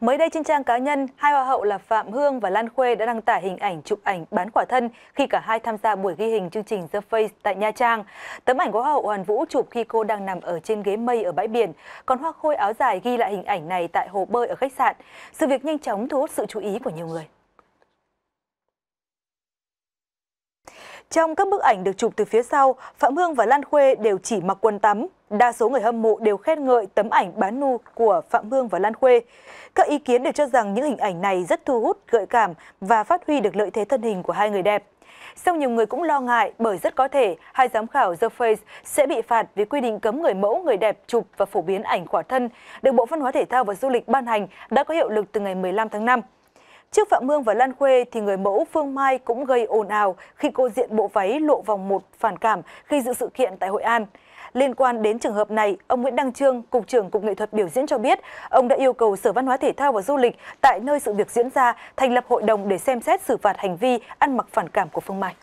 Mới đây trên trang cá nhân, hai hoa hậu là Phạm Hương và Lan Khuê đã đăng tải hình ảnh chụp ảnh bán quả thân khi cả hai tham gia buổi ghi hình chương trình The Face tại Nha Trang. Tấm ảnh của hoa hậu Hoàn Vũ chụp khi cô đang nằm ở trên ghế mây ở bãi biển, còn hoa khôi áo dài ghi lại hình ảnh này tại hồ bơi ở khách sạn. Sự việc nhanh chóng thu hút sự chú ý của nhiều người. Trong các bức ảnh được chụp từ phía sau, Phạm Hương và Lan Khuê đều chỉ mặc quần tắm. Đa số người hâm mộ đều khen ngợi tấm ảnh bán nu của Phạm Hương và Lan Khuê. Các ý kiến đều cho rằng những hình ảnh này rất thu hút, gợi cảm và phát huy được lợi thế thân hình của hai người đẹp. Song nhiều người cũng lo ngại bởi rất có thể hai giám khảo The Face sẽ bị phạt vì quy định cấm người mẫu, người đẹp chụp và phổ biến ảnh khỏa thân được Bộ Văn hóa Thể thao và Du lịch ban hành đã có hiệu lực từ ngày 15 tháng 5. Trước Phạm Mương và Lan Khuê thì người mẫu Phương Mai cũng gây ồn ào khi cô diện bộ váy lộ vòng một phản cảm khi dự sự kiện tại Hội An. Liên quan đến trường hợp này, ông Nguyễn Đăng Trương, Cục trưởng Cục Nghệ thuật Biểu diễn cho biết, ông đã yêu cầu Sở Văn hóa Thể thao và Du lịch tại nơi sự việc diễn ra thành lập hội đồng để xem xét xử phạt hành vi ăn mặc phản cảm của Phương Mai.